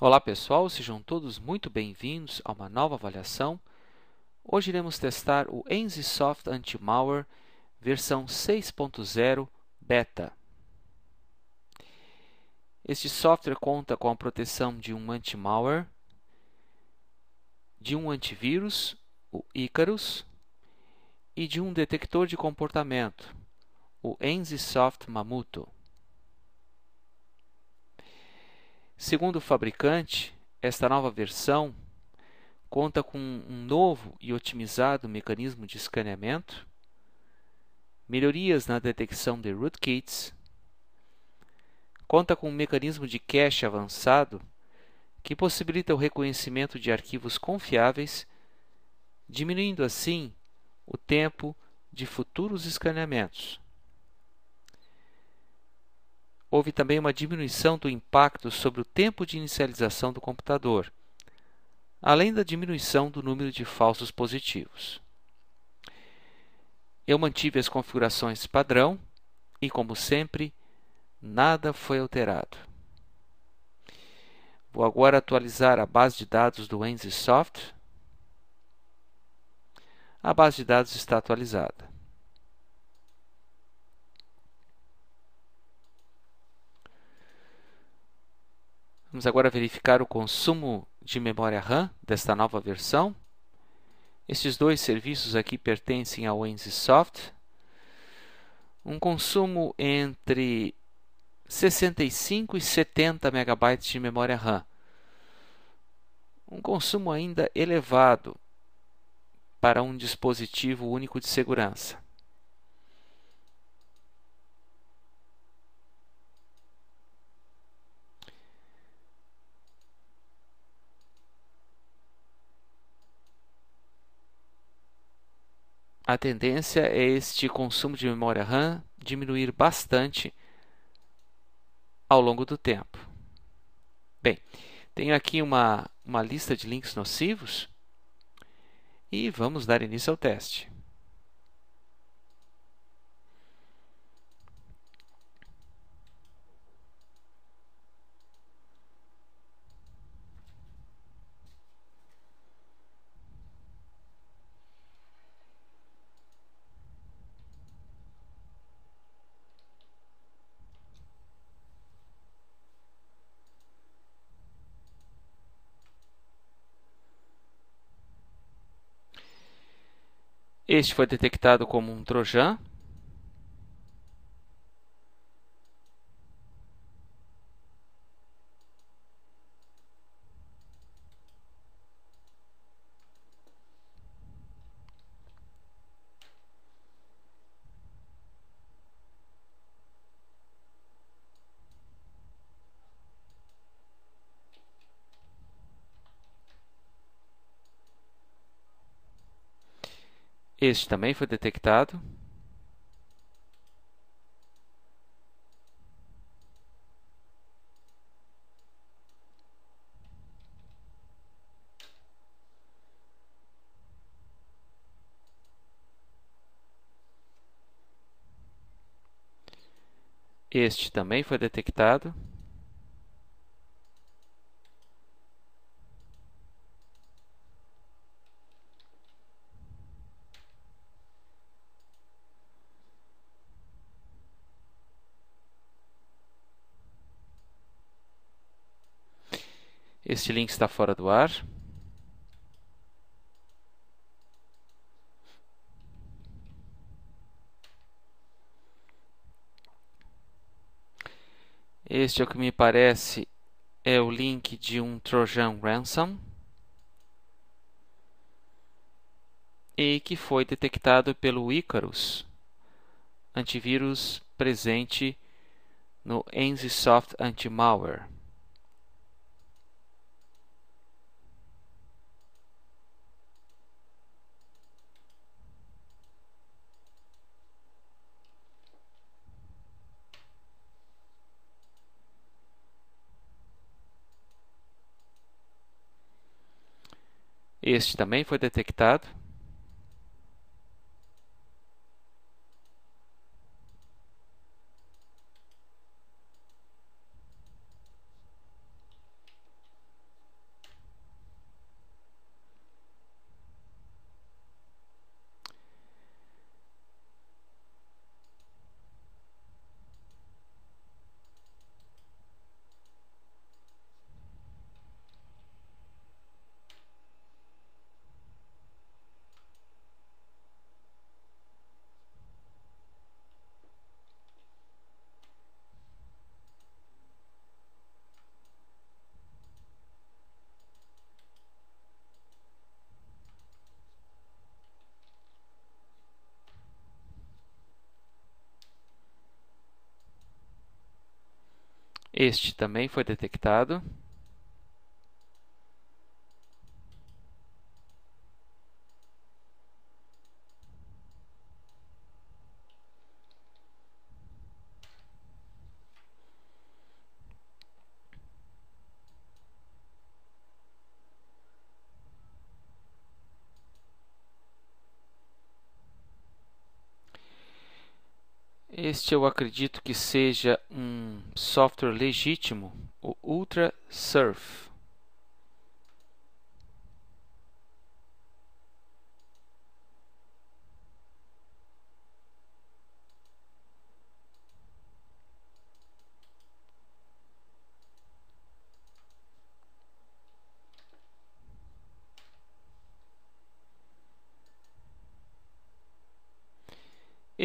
Olá pessoal, sejam todos muito bem-vindos a uma nova avaliação. Hoje iremos testar o ENZISoft Anti-Malware versão 6.0 Beta. Este software conta com a proteção de um anti-malware, de um antivírus, o Icarus, e de um detector de comportamento, o ENZISoft Mamuto. Segundo o fabricante, esta nova versão conta com um novo e otimizado mecanismo de escaneamento, melhorias na detecção de rootkits, conta com um mecanismo de cache avançado que possibilita o reconhecimento de arquivos confiáveis, diminuindo assim o tempo de futuros escaneamentos houve também uma diminuição do impacto sobre o tempo de inicialização do computador, além da diminuição do número de falsos positivos. Eu mantive as configurações padrão e, como sempre, nada foi alterado. Vou agora atualizar a base de dados do EnziSoft. A base de dados está atualizada. Vamos agora verificar o consumo de memória RAM desta nova versão. Estes dois serviços aqui pertencem ao Soft. Um consumo entre 65 e 70 MB de memória RAM. Um consumo ainda elevado para um dispositivo único de segurança. a tendência é este consumo de memória RAM diminuir bastante ao longo do tempo. Bem, tenho aqui uma, uma lista de links nocivos e vamos dar início ao teste. Este foi detectado como um trojan Este também foi detectado. Este também foi detectado. Este link está fora do ar. Este é o que me parece é o link de um Trojan Ransom e que foi detectado pelo Icarus, antivírus presente no EnziSoft Anti-Malware. Este também foi detectado Este também foi detectado Este eu acredito que seja um software legítimo, o Ultra Surf.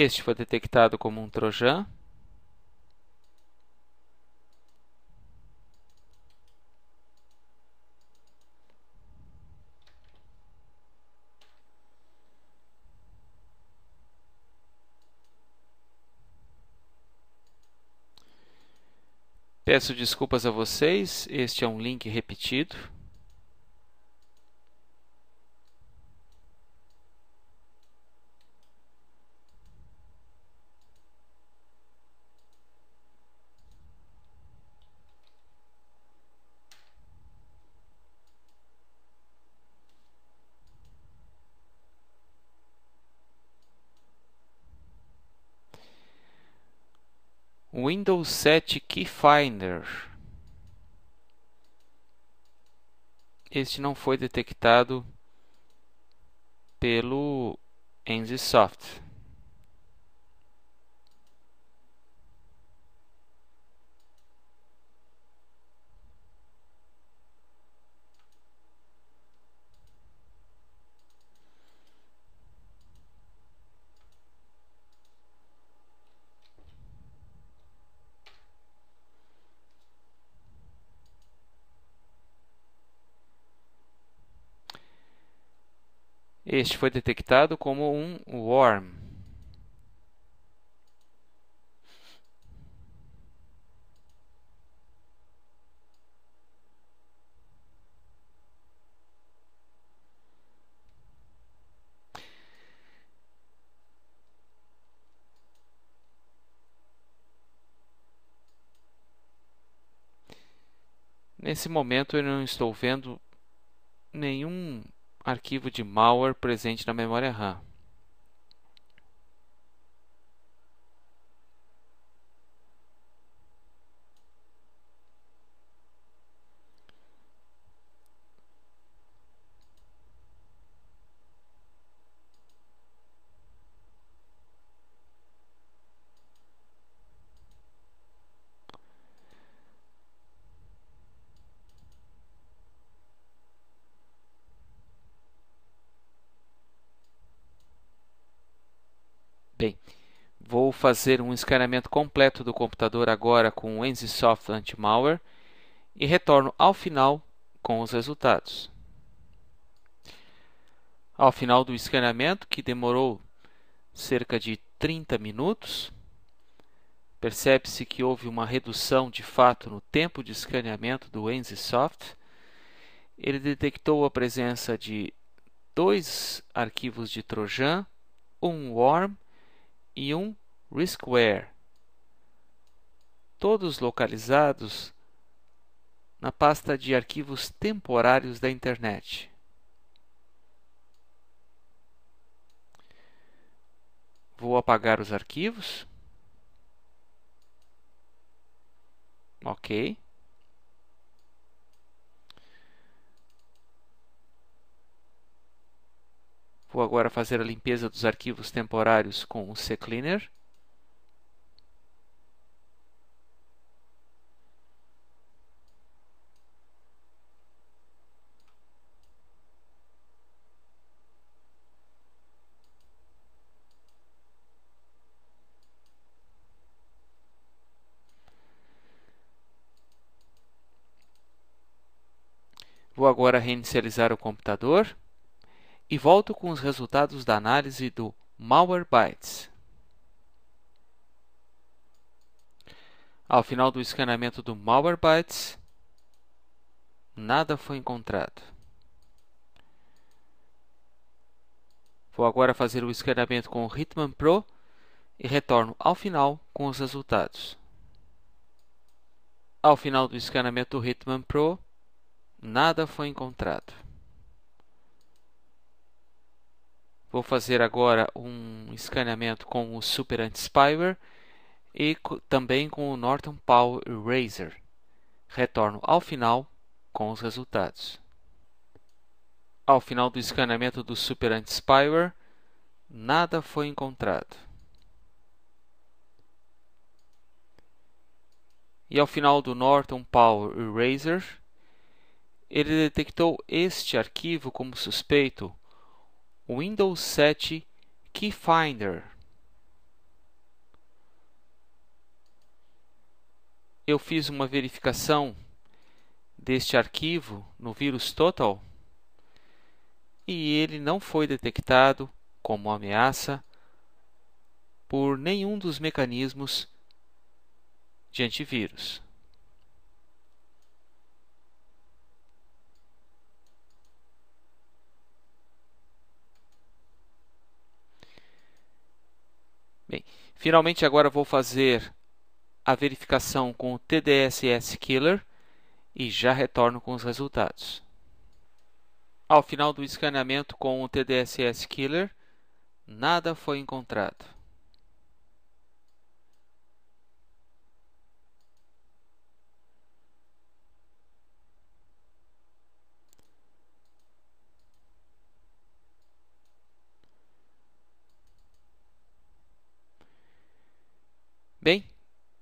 Este foi detectado como um trojan. Peço desculpas a vocês, este é um link repetido. Windows 7 Key Finder. Este não foi detectado pelo EnziSoft. Este foi detectado como um worm. Nesse momento eu não estou vendo nenhum arquivo de malware presente na memória RAM. Bem, vou fazer um escaneamento completo do computador agora com o EnziSoft Anti-Malware e retorno ao final com os resultados. Ao final do escaneamento, que demorou cerca de 30 minutos, percebe-se que houve uma redução de fato no tempo de escaneamento do EnziSoft. Ele detectou a presença de dois arquivos de Trojan, um worm e um riskware, todos localizados na pasta de arquivos temporários da internet. Vou apagar os arquivos. Ok. agora fazer a limpeza dos arquivos temporários com o ccleaner. Vou agora reinicializar o computador e volto com os resultados da análise do Malwarebytes. Ao final do escaneamento do Malwarebytes, nada foi encontrado. Vou agora fazer o escaneamento com o Hitman Pro e retorno ao final com os resultados. Ao final do escaneamento do Hitman Pro, nada foi encontrado. Vou fazer agora um escaneamento com o Super Anti-Spyware e também com o Norton Power Eraser. Retorno ao final com os resultados. Ao final do escaneamento do Super Anti-Spyware, nada foi encontrado. E ao final do Norton Power Eraser, ele detectou este arquivo como suspeito Windows 7 Keyfinder. Eu fiz uma verificação deste arquivo no vírus total e ele não foi detectado como ameaça por nenhum dos mecanismos de antivírus. Finalmente, agora vou fazer a verificação com o TDSS Killer e já retorno com os resultados. Ao final do escaneamento com o TDSS Killer, nada foi encontrado. Bem,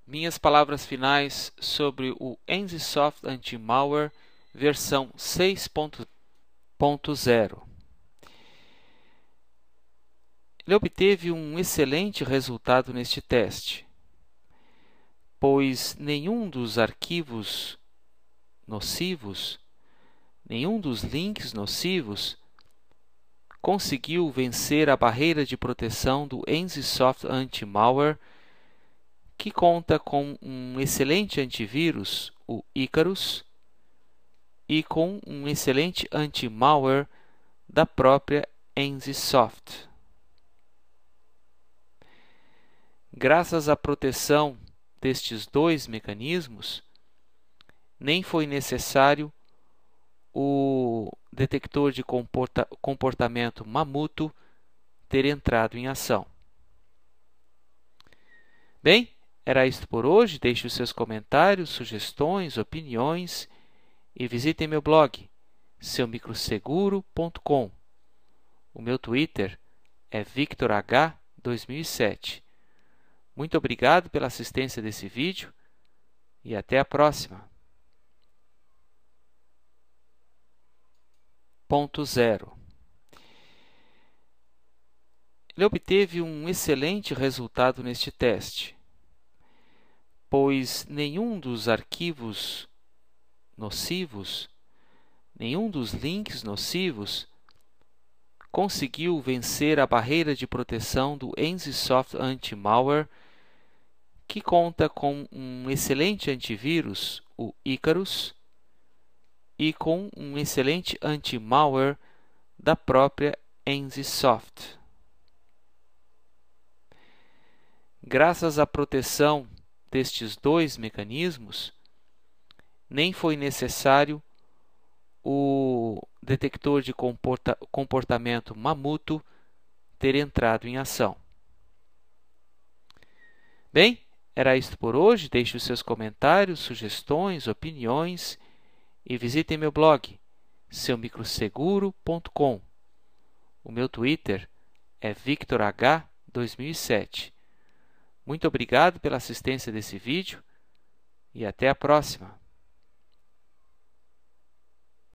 minhas palavras finais sobre o NZSoft Anti-Malware versão 6.0. Ele obteve um excelente resultado neste teste, pois nenhum dos arquivos nocivos, nenhum dos links nocivos conseguiu vencer a barreira de proteção do NZSoft Anti-Malware que conta com um excelente antivírus, o Icarus, e com um excelente anti-malware da própria EnziSoft. Graças à proteção destes dois mecanismos, nem foi necessário o detector de comporta comportamento mamuto ter entrado em ação. Bem, era isto por hoje. Deixe os seus comentários, sugestões, opiniões e visitem meu blog seumicroseguro.com. O meu Twitter é victorh2007. Muito obrigado pela assistência desse vídeo e até a próxima. Ponto zero. Ele obteve um excelente resultado neste teste pois nenhum dos arquivos nocivos, nenhum dos links nocivos conseguiu vencer a barreira de proteção do EnziSoft Anti-Malware, que conta com um excelente antivírus, o Icarus, e com um excelente anti-malware da própria EnziSoft. Graças à proteção destes dois mecanismos, nem foi necessário o detector de comporta comportamento mamuto ter entrado em ação. Bem, era isto por hoje. Deixe os seus comentários, sugestões, opiniões e visitem meu blog seumicroseguro.com. O meu Twitter é victorh2007 muito obrigado pela assistência desse vídeo e até a próxima!